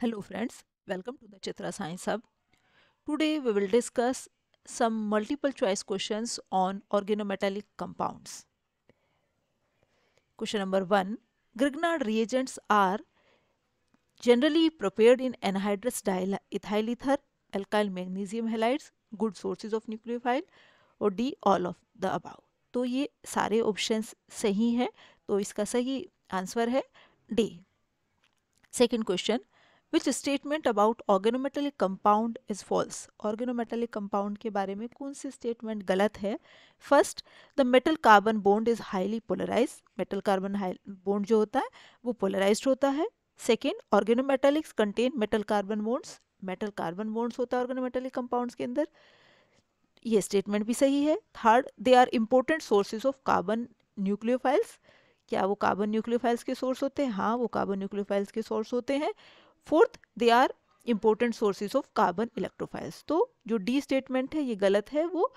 Hello friends, welcome to the Chitra Science Hub. Today we will discuss some multiple choice questions on organometallic compounds. Question number 1. Grignard reagents are generally prepared in anhydrous ethyl ether, alkyl magnesium halides, good sources of nucleophile और D all of the above तो ये सारे options सही हैं तो इसका सही answer है D second question which statement about organometallic compound is false organometallic compound के बारे में कौन सी स्टेटमेंट गलत है first the metal carbon bond is highly polarise metal carbon bond जो होता है वो पोलराइज होता है second organometallics contain metal carbon bonds metal carbon bonds होता है ऑर्गेनोमेटेलिक कंपाउंड्स के अंदर ये स्टेटमेंट भी सही है third they are important sources of carbon nucleophiles क्या वो कार्बन न्यूक्लियोफाइल्स के सोर्स होते हैं हाँ वो कार्बन न्यूक्लियोफाइल्स के सोर्स होते हैं fourth they are important sources of carbon electrophiles तो जो डी स्टेटमेंट है ये गलत है वो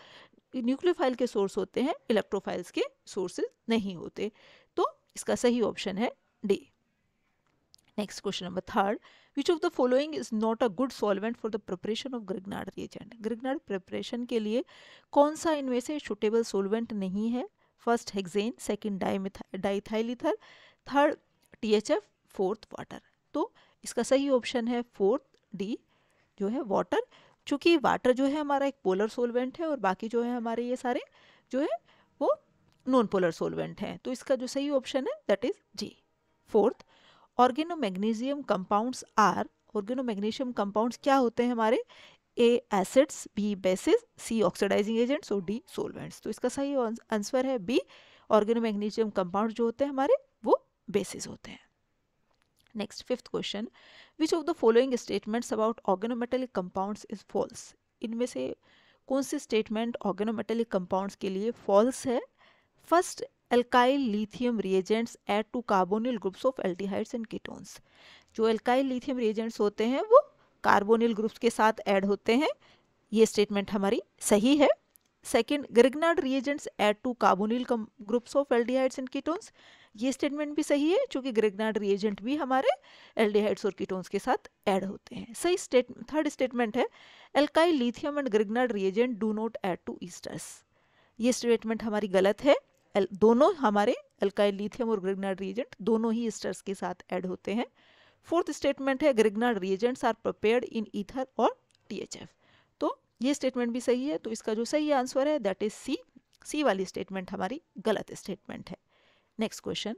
न्यूक्लियोफाइल के सोर्स होते हैं इलेक्ट्रोफाइल्स के सोर्सेज नहीं होते तो इसका सही ऑप्शन है D next question number third which of the following is not a good solvent for the preparation of Grignard reagent Grignard preparation के लिए कौन सा इनमें से सुटेबल सॉल्वेंट नहीं है first hexane second di diethyl ether third THF fourth water इसका सही ऑप्शन है फोर्थ डी जो है वाटर चूँकि वाटर जो है हमारा एक पोलर सोलवेंट है और बाकी जो है हमारे ये सारे जो है वो नॉन पोलर सोलवेंट हैं तो इसका जो सही ऑप्शन है that is G fourth organo magnesium compounds are organo magnesium compounds क्या होते हैं हमारे A acids B bases C oxidising agents और डी सोलवेंट्स तो इसका सही आंसर है बी ऑर्गेनो मैग्नीशियम कंपाउंड जो होते हैं हमारे वो बेसिस होते हैं next fifth question which of the following statements about organometallic compounds is false इनमें से कौन से स्टेटमेंट ऑर्गेनोमेटेलिक कंपाउंड्स के लिए फॉल्स है first alkyl lithium reagents add to carbonyl groups of aldehydes and ketones जो एल्काइल लिथियम रिएजेंट्स होते हैं वो कार्बोनिल ग्रुप्स के साथ ऐड होते हैं ये स्टेटमेंट हमारी सही है second Grignard reagents add to carbonyl groups of aldehydes and ketones ये स्टेटमेंट भी सही है क्योंकि ग्रेगनाड रिएजेंट भी हमारे एल्डिहाइड्स और कीटोन्स के साथ ऐड होते हैं सही स्टेट थर्ड स्टेटमेंट है alkyl lithium and Grignard reagent do not add to esters ये स्टेटमेंट हमारी गलत है दोनों हमारे अल्काइल लिथियम और ग्रेगनाड रिएजेंट दोनों ही ईस्टर्स के साथ ऐड होते हैं फोर्थ स्टेटमेंट है Grignard reagents are prepared in ether और टीएचएफ तो ये स्टेटमेंट भी सही है तो इसका जो सही आंसर है दैट इज सी सी वाली स्टेटमेंट हमारी गलत स्टेटमेंट है Next question.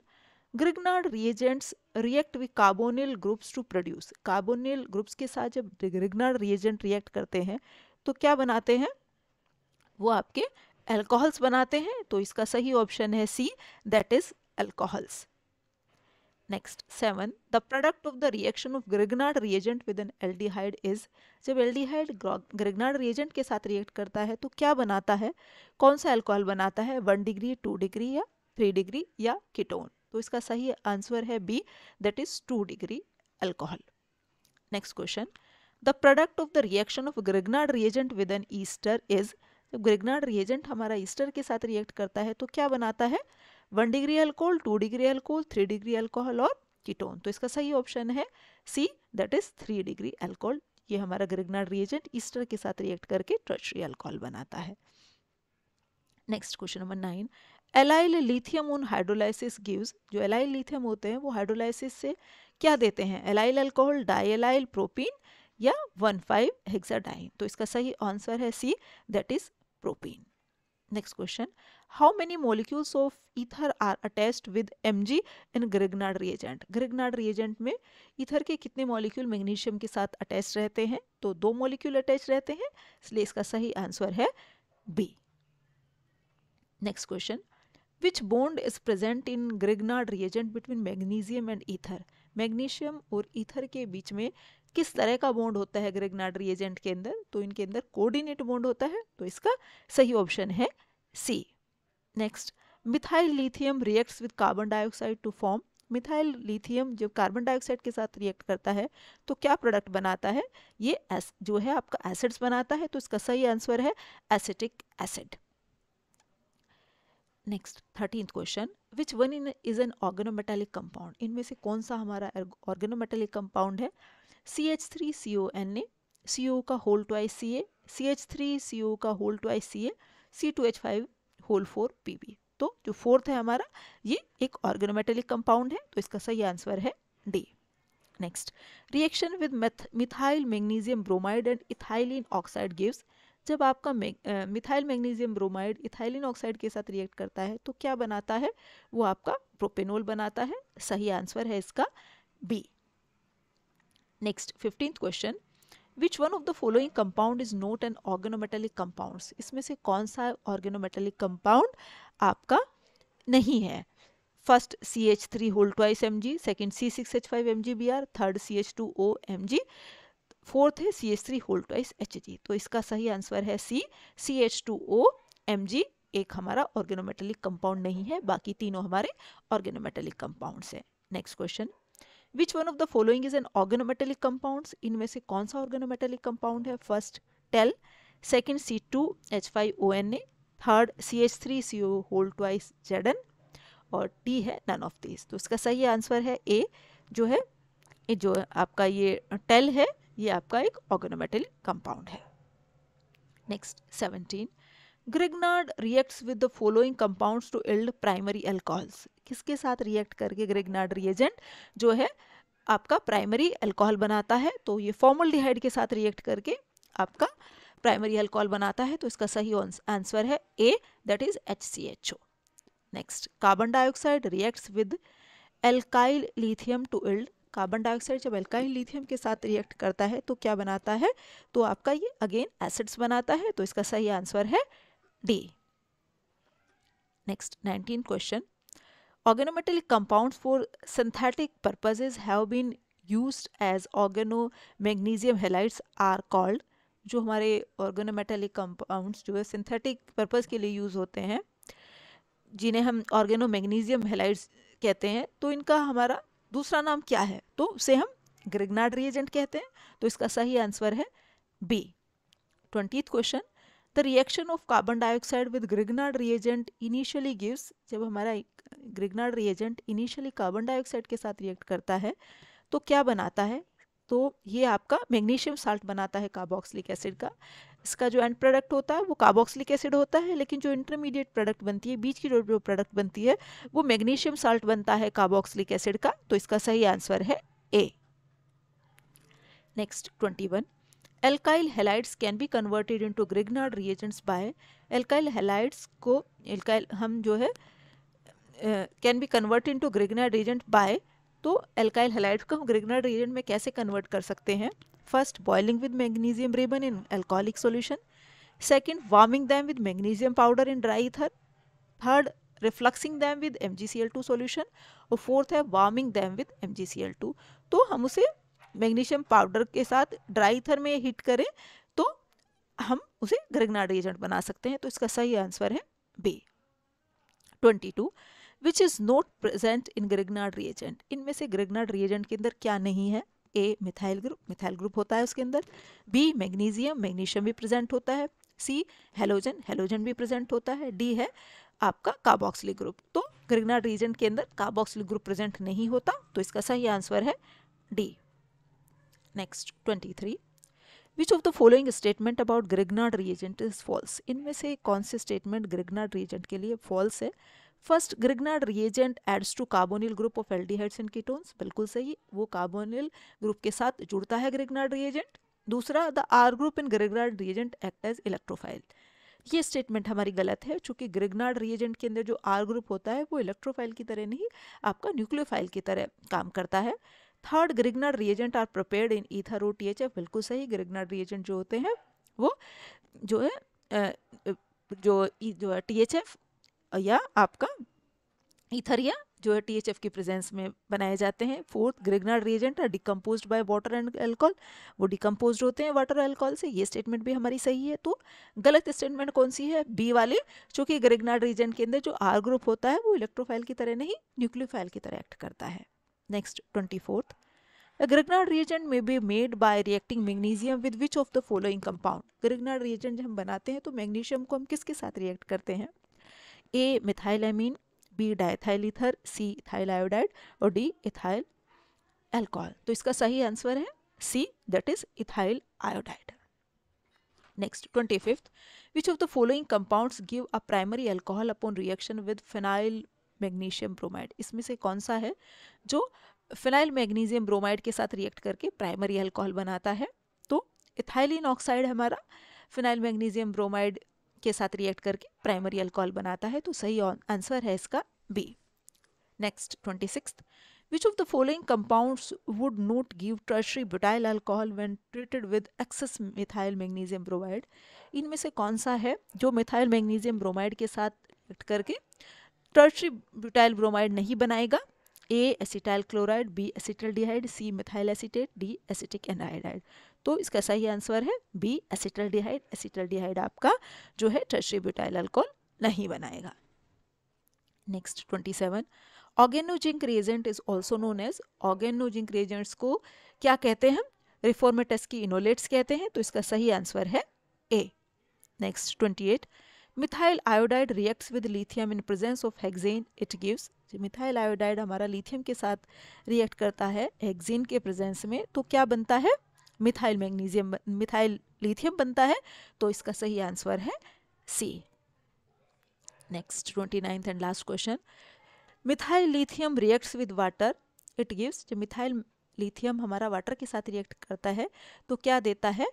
Grignard reagents react with carbonyl groups to produce carbonyl groups के साथ जब ग्रिगनाड रिएजेंट रिएक्ट करते हैं तो क्या बनाते हैं वो आपके एल्कोहल्स बनाते हैं तो इसका सही ऑप्शन है C that is alcohols next seven the product of the reaction of Grignard reagent with an aldehyde is जब एल्डिहाइड ग्रिगनाड रिएजेंट के साथ रिएक्ट करता है तो क्या बनाता है कौन सा एल्कोहल बनाता है वन डिग्री टू डिग्री या थ्री डिग्री या कीटोन तो इसका सही आंसर है B that is two degree alcohol next question the product of the reaction of Grignard reagent with an ester is Grignard reagent हमारा ester के साथ react करता है तो क्या बनाता है one degree alcohol two degree alcohol three degree alcohol और कीटोन तो इसका सही ऑप्शन है C that is three degree alcohol ये हमारा ग्रिगनाड रिएजेंट ईस्टर के साथ रिएक्ट करके टर्शरी अल्कोहल बनाता है next question number nine allyl lithium on hydrolysis gives जो एलाइल लिथियम होते हैं वो हाइड्रोलाइसिस से क्या देते हैं एलाइल अल्कोहल डाइलाइल प्रोपीन या वन फाइव हेक्साडाइन तो इसका सही आंसर है C that is propene next question how many molecules of ether are attached with M G in Grignard reagent Grignard reagent में ईथर के कितने मॉलिक्यूल मैग्नीशियम के साथ अटैच रहते हैं तो दो मॉलिक्यूल अटैच रहते हैं इसलिए इसका सही आंसर है B next question Which bond is present in Grignard reagent between magnesium and ether? Magnesium और ईथर के बीच में किस तरह का बॉन्ड होता है ग्रेगनाड रिएजेंट के अंदर तो इनके अंदर कोऑर्डिनेट बॉन्ड होता है तो इसका सही ऑप्शन है C next methyl lithium reacts with carbon dioxide to form methyl lithium जब कार्बन डाइऑक्साइड के साथ रिएक्ट करता है तो क्या प्रोडक्ट बनाता है ये जो है आपका एसिड्स बनाता है तो इसका सही आंसर है acetic acid acid. Next thirteen question which one in is an organometallic compound इनमें से कौन सा हमारा ऑर्गेनोमेटेलिक कंपाउंड है C H three C O N A C O का whole two I C A C H three C O का whole two I C A C two H five whole four P B तो जो fourth है हमारा ये एक organometallic compound है तो इसका सही आंसर है D next reaction with methyl magnesium bromide and ethylene oxide gives जब आपका methyl magnesium bromide ethylene oxide के साथ रिएक्ट करता है तो क्या बनाता है वो आपका प्रोपेनोल बनाता है सही आंसर है इसका B next fifteenth question which one of the following compound is not an organometallic compound इसमें से कौन सा ऑर्गेनोमेटेलिक कंपाउंड आपका नहीं है first C H three hold twice M G second C six H five M G B R third C H two O M G fourth है C H three whole twice H G तो इसका सही answer है C C H two O M G एक हमारा organometallic compound नहीं है बाकी तीनों हमारे ऑर्गेनोमेटेलिक कंपाउंड्स हैं next question which one of the following is an organometallic compounds इनमें से कौन सा ऑर्गेनोमेटेलिक कंपाउंड है first TEL second C two H five O N A third C H three C O whole twice Z N और T है none of this तो इसका सही आंसर है ए जो है जो आपका ये टेल है ये आपका एक ऑर्गेनोमेटल कंपाउंड है next seventeen Grignard reacts with the following compounds to yield primary alcohols किसके साथ रिएक्ट करके ग्रेगनार्ड रिएजेंट जो है आपका प्राइमरी एल्कोहल बनाता है तो ये फॉर्मल्डिहाइड के साथ रिएक्ट करके आपका प्राइमरी एल्कोहल बनाता है तो इसका सही आंसर है A that is H C H O next carbon dioxide reacts with alkyl lithium to yield carbon dioxide जब अल्काइल लिथियम के साथ रिएक्ट करता है तो क्या बनाता है तो आपका ये अगेन एसिड्स बनाता है तो इसका सही आंसर है D next nineteen question compound for synthetic purposes have been use as organo magnesium halides are called जो हमारे ऑर्गेनोमेटेलिक कंपाउंड्स जो है सिंथेटिक पर्पज़ के लिए यूज़ होते हैं जिन्हें हम ऑर्गेनो मैग्नीजियम हेलाइट्स कहते हैं तो इनका हमारा दूसरा नाम क्या है तो उसे हम ग्रिगनाड रिएजेंट कहते हैं तो इसका सही आंसर है B twenty question the reaction of carbon dioxide with Grignard reagent initially gives जब हमारा Grignard reagent initially carbon dioxide के साथ रिएक्ट करता है तो क्या बनाता है तो ये आपका मैग्नीशियम साल्ट बनाता है कार्बोक्सिलिक एसिड का इसका जो एंड प्रोडक्ट होता है वो कार्बोक्सिलिक एसिड होता है लेकिन जो इंटरमीडिएट प्रोडक्ट बनती है बीच की जो प्रोडक्ट बनती है वो मैग्नीशियम साल्ट बनता है कार्बोक्सिलिक एसिड का तो इसका सही आंसर है A next twenty one halides can be converted into Grignard reagents by alkyl halides को एल्काइल हम जो है can be convert into Grignard reagent by तो एल्काइल हेलाइड को हम ग्रिगनर रिएजेंट में कैसे कन्वर्ट कर सकते हैं first boiling with magnesium ribbon in alcoholic solution second warming them with magnesium powder in dry ether third refluxing them with M G C L two solution और fourth है warming them with M G C L two तो हम उसे magnesium powder के साथ dry थर में heat करें तो हम उसे ग्रिगनाड रिएजेंट बना सकते हैं तो इसका सही आंसर है B twenty two which is not present in Grignard reagent इनमें से ग्रेगनाड रिएजेंट के अंदर क्या नहीं है A methyl group methyl group होता है उसके अंदर बी मैग्नीशियम मैग्नीशियम भी प्रेजेंट होता है सी हेलोजन हेलोजन भी प्रेजेंट होता है डी है आपका कार्बोक्सिलिक ग्रुप तो ग्रेगनाड रिएजेंट के अंदर कार्बोक्सिलिक ग्रुप प्रेजेंट नहीं होता तो इसका सही आंसर है D next twenty three which of the following statement about Grignard reagent is false इनमें से कौन से स्टेटमेंट ग्रिगनाड रिएजेंट के लिए फॉल्स है first Grignard reagent adds to carbonyl group of aldehydes and ketones बिल्कुल सही वो कार्बोनिल ग्रुप के साथ जुड़ता है ग्रिगनाड रिएजेंट दूसरा the R group in Grignard reagent act as electrophile ये स्टेटमेंट हमारी गलत है चूँकि ग्रिगनाड रिएजेंट के अंदर जो आर ग्रुप होता है वो इलेक्ट्रोफाइल की तरह नहीं आपका न्यूक्लियोफाइल की तरह काम करता है third Grignard reagent are prepared in ether O T H F बिल्कुल सही ग्रिगनाड रिएजेंट जो होते हैं वो जो है जो e, जो टी एच एफ या आपका ईथर या जो है टीएचएफ की प्रेजेंस में बनाए जाते हैं fourth Grignard reagent are decompose by water and alcohol वो डिकम्पोज होते हैं वाटर एल्कोहल से ये स्टेटमेंट भी हमारी सही है तो गलत स्टेटमेंट कौन सी है बी वाली चूँकि ग्रेगनार्ड रिएजेंट के अंदर जो आर ग्रुप होता है वो इलेक्ट्रोफाइल की तरह नहीं न्यूक्लियोफाइल की तरह एक्ट करता है next twenty fourth A reagent may be made by reacting reacting with which of the following compound compound? Reagent जब हम बनाते हैं तो मैग्नीशियम को हम किसके साथ रिएक्ट करते हैं A methylamine B diethyl C ethyl iodide और डी इथाइल एल्कोहल तो इसका सही आंसर है C that is ethyl iodide next twenty fifth which of the following compound give a primary alcohol upon reaction with phenyl magnesium bromide इसमें से कौन सा है जो फिनाइल मैग्नीशियम ब्रोमाइड के साथ रिएक्ट करके प्राइमरी एल्कोहल बनाता है तो इथाइलिन ऑक्साइड हमारा फिनाइल मैग्नीशियम ब्रोमाइड के साथ रिएक्ट करके प्राइमरी अल्कोहल बनाता है तो सही आंसर है इसका B next twenty six which of the following compounds would not give tertiary butyl alcohol when treated with excess methyl magnesium bromide इनमें से कौन सा है जो मिथाइल मैग्नीजियम ब्रोमाइड के साथ रिएक्ट करके ट्रशरी ब्यूटाइल ब्रोमाइड नहीं बनाएगा A acetyl chloride B acetaldehyde C methyl acetate D acetic anhydride तो इसका सही आंसर है बी एसिटल डिहाइड आपका जो है टर्शरी ब्यूटाइल अल्कोहल नहीं बनाएगा next twenty seven organozinc reagent is also known as organozinc reagents को क्या कहते हैं रिफॉर्मेटस की इनोलेट्स कहते हैं तो इसका सही आंसर है A next twenty eight methyl iodide reacts with lithium in presence of hexane it gives methyl iodide हमारा लिथियम के साथ रिएक्ट करता है हेक्सेन के प्रेजेंस में तो क्या बनता है मिथाइल मैग्नीशियम मिथाइल लिथियम बनता है तो इसका सही आंसर है C next twenty ninth and last question methyl lithium reacts with water it gives जो मिथाइल लिथियम हमारा वाटर के साथ रिएक्ट करता है तो क्या देता है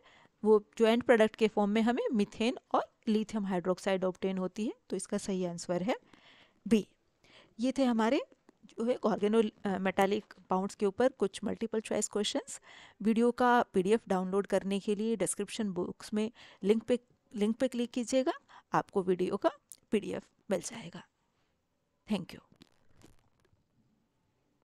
वो जो एंड प्रोडक्ट के फॉर्म में हमें मिथेन और लिथियम हाइड्रोक्साइड ऑप्टेन होती है तो इसका सही आंसर है बी ये थे हमारे जो है ऑर्गेनो मेटालिक कंपाउंड्स के ऊपर कुछ मल्टीपल चॉइस क्वेश्चंस वीडियो का पीडीएफ डाउनलोड करने के लिए डिस्क्रिप्शन बॉक्स में लिंक पे लिंक पे क्लिक कीजिएगा आपको वीडियो का पीडीएफ मिल जाएगा थैंक यू